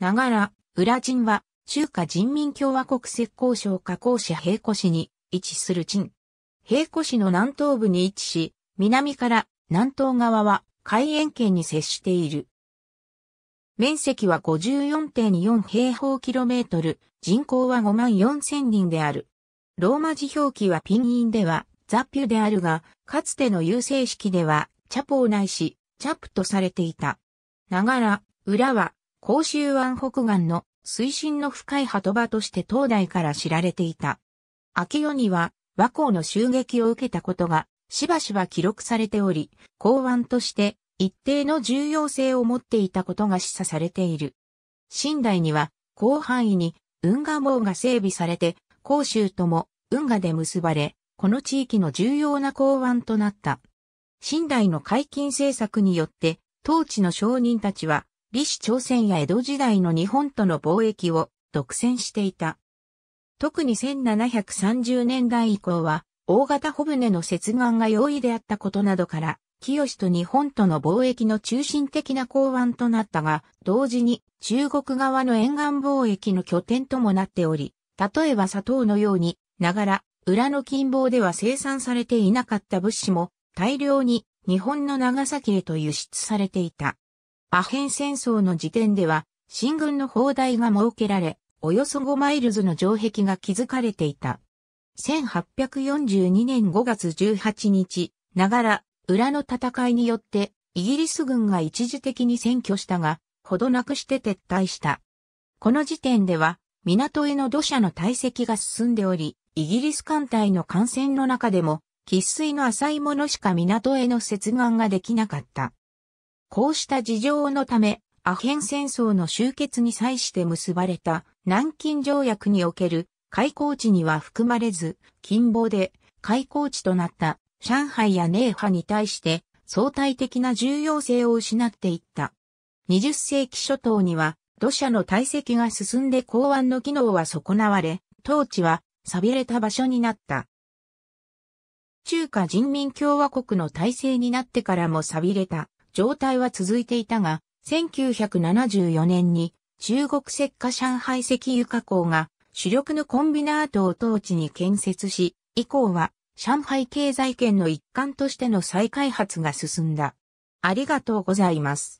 ながら、裏鎮は、中華人民共和国石膏省加工市平湖市に位置する鎮。平湖市の南東部に位置し、南から南東側は海沿圏に接している。面積は54.4平方キロメートル、人口は5万4千人である。ローマ字表記はピンインではザピュであるが、かつての郵政式ではチャポをないし、チャプとされていた。ながら、裏は甲州湾北岸の水深の深い波止場として東大から知られていた。秋代には和光の襲撃を受けたことがしばしば記録されており、港湾として一定の重要性を持っていたことが示唆されている。新代には広範囲に運河網が整備されて、甲州とも運河で結ばれ、この地域の重要な港湾となった。新代の解禁政策によって、当地の商人たちは李氏朝鮮や江戸時代の日本との貿易を独占していた。特に1730年代以降は、大型帆船の接岸が容易であったことなどから、清と日本との貿易の中心的な港湾となったが、同時に中国側の沿岸貿易の拠点ともなっており、例えば砂糖のように、ながら、裏の近傍では生産されていなかった物資も、大量に日本の長崎へと輸出されていた。アヘン戦争の時点では、新軍の砲台が設けられ、およそ5マイルズの城壁が築かれていた。1842年5月18日、ながら、裏の戦いによって、イギリス軍が一時的に占拠したが、ほどなくして撤退した。この時点では、港への土砂の堆積が進んでおり、イギリス艦隊の艦船の中でも、喫水の浅いものしか港への接岸ができなかった。こうした事情のため、アヘン戦争の終結に際して結ばれた南京条約における開港地には含まれず、近傍で開港地となった上海や寧波に対して相対的な重要性を失っていった。20世紀初頭には土砂の堆積が進んで港湾の機能は損なわれ、当地は錆びれた場所になった。中華人民共和国の体制になってからも錆びれた状態は続いていたが、1974年に中国石化上海石油加工が主力のコンビナートを当地に建設し、以降は上海経済圏の一環としての再開発が進んだ。ありがとうございます。